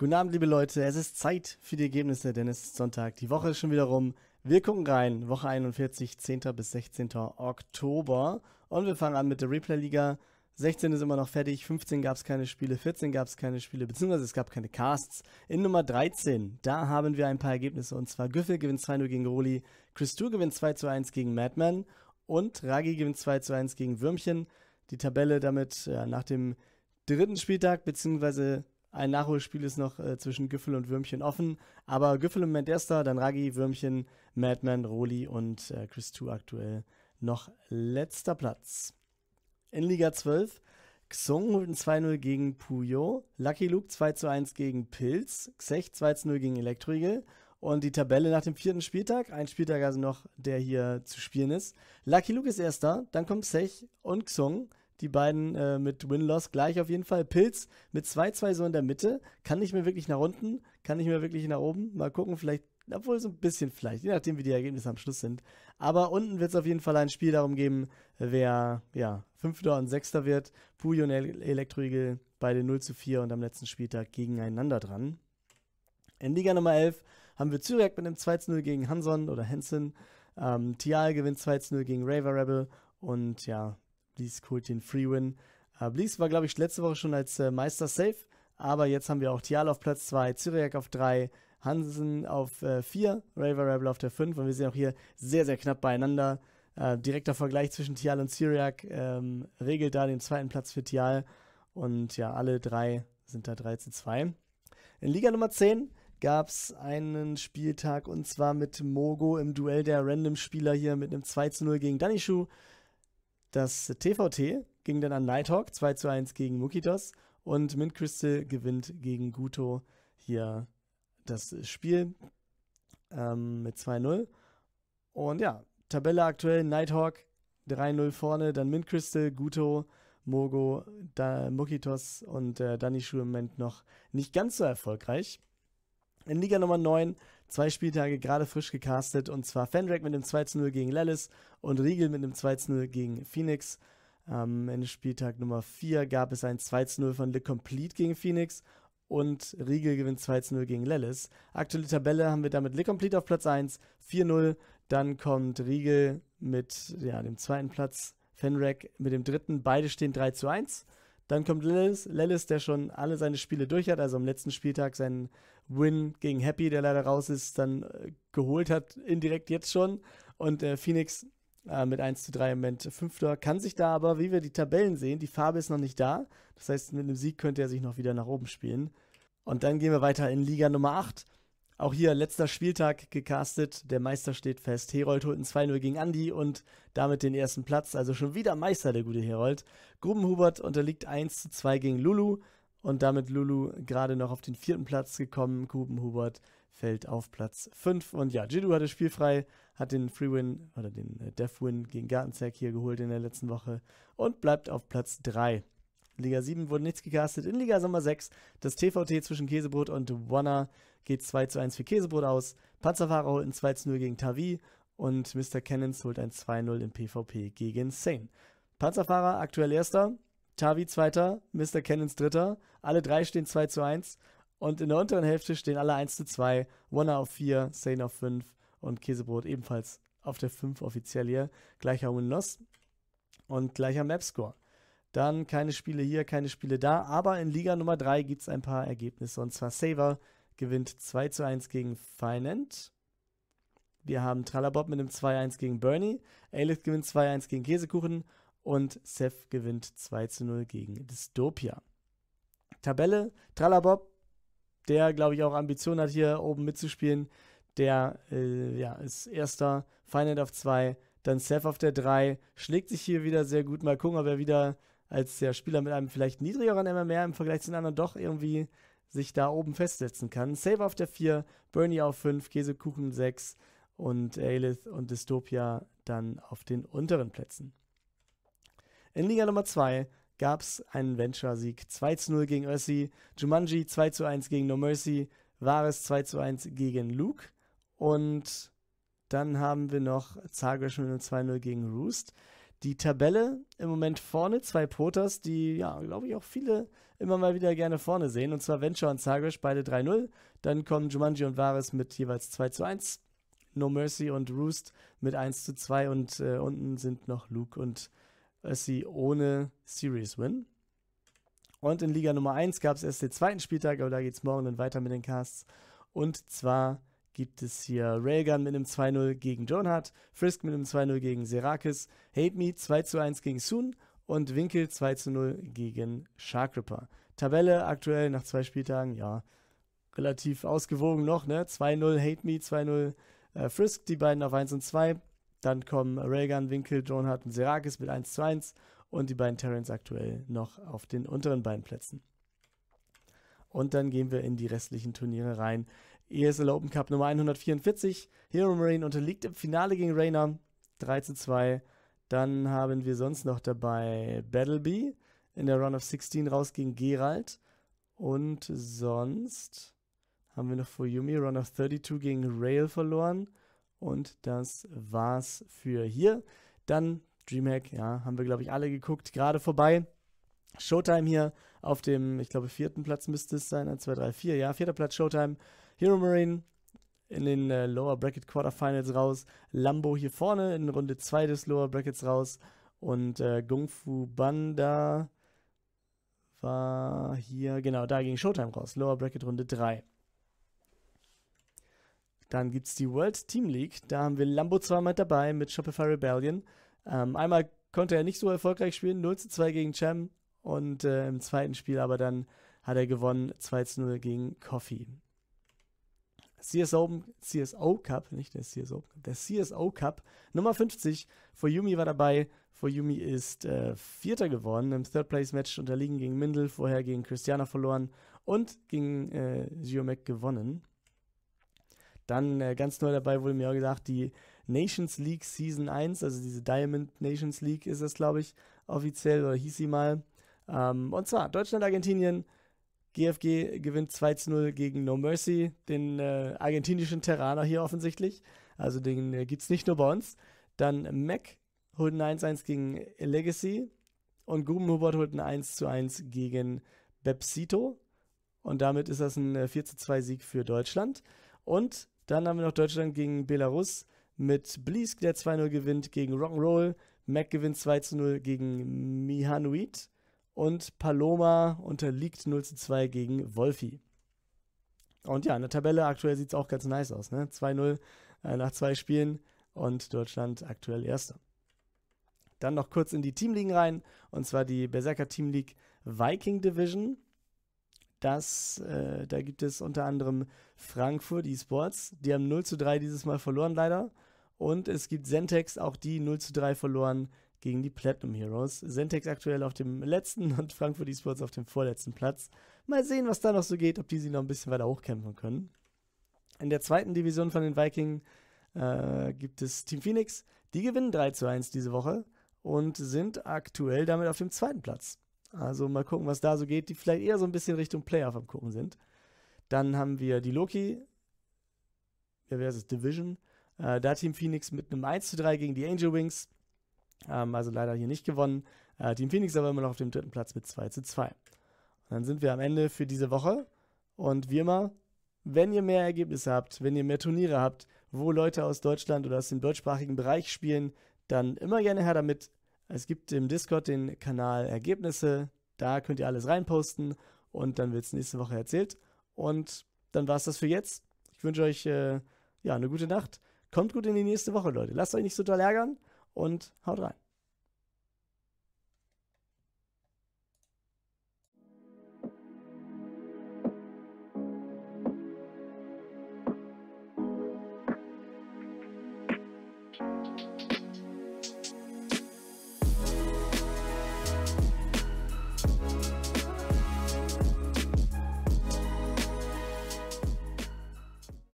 Guten Abend, liebe Leute. Es ist Zeit für die Ergebnisse, denn es ist Sonntag. Die Woche ist schon wieder rum. Wir gucken rein. Woche 41, 10. bis 16. Oktober. Und wir fangen an mit der Replay-Liga. 16 ist immer noch fertig, 15 gab es keine Spiele, 14 gab es keine Spiele, beziehungsweise es gab keine Casts. In Nummer 13, da haben wir ein paar Ergebnisse und zwar Güffel gewinnt 2-0 gegen Roli, Chris Christou gewinnt 2-1 gegen Madman und Ragi gewinnt 2-1 gegen Würmchen. Die Tabelle damit ja, nach dem dritten Spieltag, beziehungsweise ein Nachholspiel ist noch äh, zwischen Güffel und Würmchen offen. Aber Güffel im Moment erster, dann Raggi, Würmchen, Madman, Roli und äh, Chris 2 aktuell noch letzter Platz. In Liga 12 Xung holt ein 2-0 gegen Puyo, Lucky Luke 2-1 gegen Pilz, Xech 2-0 gegen Elektroigel und die Tabelle nach dem vierten Spieltag, ein Spieltag also noch, der hier zu spielen ist. Lucky Luke ist erster, dann kommt Xech und Xung, die beiden äh, mit Win-Loss gleich auf jeden Fall. Pilz mit 2-2 so in der Mitte. Kann nicht mehr wirklich nach unten, kann nicht mehr wirklich nach oben. Mal gucken, vielleicht, obwohl so ein bisschen vielleicht, je nachdem, wie die Ergebnisse am Schluss sind. Aber unten wird es auf jeden Fall ein Spiel darum geben, wer ja, Fünfter und Sechster wird. Puyo und Elektroigel beide 0 zu 4 und am letzten Spieltag gegeneinander dran. In Liga Nummer 11 haben wir Zürich mit einem 2-0 gegen Hanson oder Henson. Ähm, Tial gewinnt 2-0 gegen Raver Rebel und ja, Blees holt den Free Win. Äh, Blees war, glaube ich, letzte Woche schon als äh, Meister safe, aber jetzt haben wir auch Tial auf Platz 2, Zyriak auf 3, Hansen auf 4, äh, Raver Rebel auf der 5 und wir sind auch hier sehr, sehr knapp beieinander. Äh, direkter Vergleich zwischen Tial und Zyriak ähm, regelt da den zweiten Platz für Tial und ja, alle drei sind da 3 zu 2. In Liga Nummer 10 gab es einen Spieltag und zwar mit Mogo im Duell der Random-Spieler hier mit einem 2 zu 0 gegen Danishu. Das TVT ging dann an Nighthawk 2 zu 1 gegen Mukitos und Mint Crystal gewinnt gegen Guto hier das Spiel ähm, mit 2-0. Und ja, Tabelle aktuell Nighthawk 3-0 vorne, dann Mint Crystal, Guto, Mogo, da, Mukitos und äh, Danishu im Moment noch nicht ganz so erfolgreich. In Liga Nummer 9 Zwei Spieltage gerade frisch gecastet und zwar Fendrack mit dem 2-0 gegen Lellis und Riegel mit dem 2-0 gegen Phoenix. Am Ende Spieltag Nummer 4 gab es ein 2-0 von Le Complete gegen Phoenix und Riegel gewinnt 2-0 gegen Lellis. Aktuelle Tabelle haben wir damit Le Complete auf Platz 1, 4-0. Dann kommt Riegel mit ja, dem zweiten Platz, Fenrack mit dem dritten. Beide stehen 3 zu 1. Dann kommt Lellis, Lellis, der schon alle seine Spiele durch hat, also am letzten Spieltag seinen Win gegen Happy, der leider raus ist, dann äh, geholt hat, indirekt jetzt schon. Und äh, Phoenix äh, mit 1 zu 3 im Moment Fünfter, kann sich da aber, wie wir die Tabellen sehen, die Farbe ist noch nicht da. Das heißt, mit einem Sieg könnte er sich noch wieder nach oben spielen. Und dann gehen wir weiter in Liga Nummer 8. Auch hier letzter Spieltag gecastet. Der Meister steht fest. Herold holt ein 2-0 gegen Andy und damit den ersten Platz. Also schon wieder Meister, der gute Herold. Grubenhubert unterliegt 1 zu 2 gegen Lulu. Und damit Lulu gerade noch auf den vierten Platz gekommen. Kuben Hubert fällt auf Platz 5. Und ja, Jiddu hatte spielfrei, hat den Free-Win oder den äh, Death-Win gegen Gartenzerk hier geholt in der letzten Woche und bleibt auf Platz 3. Liga 7 wurde nichts gecastet. In Liga Sommer 6 das TVT zwischen Käsebrot und Wanna geht 2 zu 1 für Käsebrot aus. Panzerfahrer holt ein 2 zu 0 gegen Tavi und Mr. Cannons holt ein 2 0 im PvP gegen Sane. Panzerfahrer aktuell Erster, Tavi Zweiter, Mr. Cannons Dritter. Alle drei stehen 2 zu 1. Und in der unteren Hälfte stehen alle 1 zu 2, Wanna auf 4, Sane auf 5 und Käsebrot ebenfalls auf der 5 offiziell hier. Gleicher Win-Loss und gleicher Map-Score. Dann keine Spiele hier, keine Spiele da, aber in Liga Nummer 3 gibt es ein paar Ergebnisse und zwar Saver gewinnt 2 zu 1 gegen Finant. Wir haben Tralabob mit einem 2-1 gegen Bernie. Aelith gewinnt 2-1 gegen Käsekuchen und Seth gewinnt 2 zu 0 gegen Dystopia. Tabelle, Tralabob, der glaube ich auch Ambitionen hat, hier oben mitzuspielen, der äh, ja, ist erster, Feind auf 2, dann Seth auf der 3, schlägt sich hier wieder sehr gut. Mal gucken, ob er wieder als der Spieler mit einem vielleicht niedrigeren MMR im Vergleich zu den anderen doch irgendwie sich da oben festsetzen kann. Save auf der 4, Bernie auf 5, Käsekuchen 6 und Aelith und Dystopia dann auf den unteren Plätzen. In Liga Nummer 2 gab es einen Venture-Sieg. 2 zu 0 gegen Össi, Jumanji 2 zu 1 gegen No Mercy, Vares 2 zu 1 gegen Luke und dann haben wir noch Zagreb mit 2-0 gegen Roost. Die Tabelle im Moment vorne, zwei Poters, die, ja, glaube ich, auch viele immer mal wieder gerne vorne sehen. Und zwar Venture und Zagreb, beide 3-0. Dann kommen Jumanji und Vares mit jeweils 2 zu 1. No Mercy und Roost mit 1 zu 2. Und äh, unten sind noch Luke und ist sie ohne Series Win. Und in Liga Nummer 1 gab es erst den zweiten Spieltag, aber da geht es morgen dann weiter mit den Casts. Und zwar gibt es hier Railgun mit einem 2-0 gegen Jonhardt, Frisk mit einem 2-0 gegen Serakis, Hate Me 2-1 gegen Soon und Winkel 2-0 gegen Shark Ripper. Tabelle aktuell nach zwei Spieltagen, ja, relativ ausgewogen noch, ne? 2-0 Hate Me, 2-0 äh, Frisk, die beiden auf 1 und 2. Dann kommen Raygun, Winkel, Drone Hart und Serakis mit 1 zu 1 und die beiden Terrans aktuell noch auf den unteren beiden Plätzen. Und dann gehen wir in die restlichen Turniere rein. ESL Open Cup Nummer 144. Hero Marine unterliegt im Finale gegen Rainer 3 zu 2. Dann haben wir sonst noch dabei Battleby in der Run of 16 raus gegen Gerald. Und sonst haben wir noch Fuyumi Run of 32 gegen Rail verloren. Und das war's für hier. Dann DreamHack, ja, haben wir, glaube ich, alle geguckt, gerade vorbei. Showtime hier auf dem, ich glaube, vierten Platz müsste es sein, 1, 2, 3, 4, ja, vierter Platz Showtime. Hero Marine in den äh, Lower Bracket Quarterfinals raus, Lambo hier vorne in Runde 2 des Lower Brackets raus und äh, Gung Fu Banda war hier, genau, da ging Showtime raus, Lower Bracket Runde 3. Dann gibt es die World Team League. Da haben wir Lambo zweimal dabei mit Shopify Rebellion. Ähm, einmal konnte er nicht so erfolgreich spielen, 0 zu 2 gegen Cem. Und äh, im zweiten Spiel aber dann hat er gewonnen, 2 zu 0 gegen Coffee. CSO, CSO Cup, nicht der CSO, der CSO Cup, Nummer 50. For Yumi war dabei. For Yumi ist äh, Vierter geworden. Im Third-Place-Match unterliegen gegen Mindel, vorher gegen Christiana verloren und gegen äh, Giomek gewonnen. Dann äh, ganz neu dabei wurde mir auch gesagt, die Nations League Season 1, also diese Diamond Nations League ist es, glaube ich, offiziell oder hieß sie mal. Ähm, und zwar Deutschland, Argentinien. GFG gewinnt 2 zu 0 gegen No Mercy, den äh, argentinischen Terraner hier offensichtlich. Also den äh, gibt es nicht nur bei uns. Dann Mac holt ein 1 1 gegen Legacy und Grubenhubert holt ein 1 zu 1 gegen Bepsito. Und damit ist das ein 4 äh, zu 2 Sieg für Deutschland. Und dann haben wir noch Deutschland gegen Belarus mit Blisk, der 2-0 gewinnt gegen Rock'n'Roll. Mac gewinnt 2-0 gegen Mihanuit. Und Paloma unterliegt 0-2 gegen Wolfi. Und ja, in der Tabelle aktuell sieht es auch ganz nice aus. Ne? 2-0 äh, nach zwei Spielen und Deutschland aktuell Erster. Dann noch kurz in die Teamligen rein, und zwar die Berserker Team League Viking Division. Das, äh, da gibt es unter anderem Frankfurt eSports. Die haben 0 zu 3 dieses Mal verloren, leider. Und es gibt Sentex, auch die 0 zu 3 verloren gegen die Platinum Heroes. Sentex aktuell auf dem letzten und Frankfurt eSports auf dem vorletzten Platz. Mal sehen, was da noch so geht, ob die sie noch ein bisschen weiter hochkämpfen können. In der zweiten Division von den Vikings äh, gibt es Team Phoenix. Die gewinnen 3 zu 1 diese Woche und sind aktuell damit auf dem zweiten Platz. Also mal gucken, was da so geht, die vielleicht eher so ein bisschen Richtung Playoff am Gucken sind. Dann haben wir die Loki, wer wäre es, Division. Äh, da Team Phoenix mit einem 1 zu 3 gegen die Angel Wings. Ähm, also leider hier nicht gewonnen. Äh, Team Phoenix aber immer noch auf dem dritten Platz mit 2 zu 2. Und dann sind wir am Ende für diese Woche. Und wie immer, wenn ihr mehr Ergebnisse habt, wenn ihr mehr Turniere habt, wo Leute aus Deutschland oder aus dem deutschsprachigen Bereich spielen, dann immer gerne her damit. Es gibt im Discord den Kanal Ergebnisse, da könnt ihr alles reinposten und dann wird es nächste Woche erzählt. Und dann war es das für jetzt. Ich wünsche euch äh, ja, eine gute Nacht. Kommt gut in die nächste Woche, Leute. Lasst euch nicht so doll ärgern und haut rein.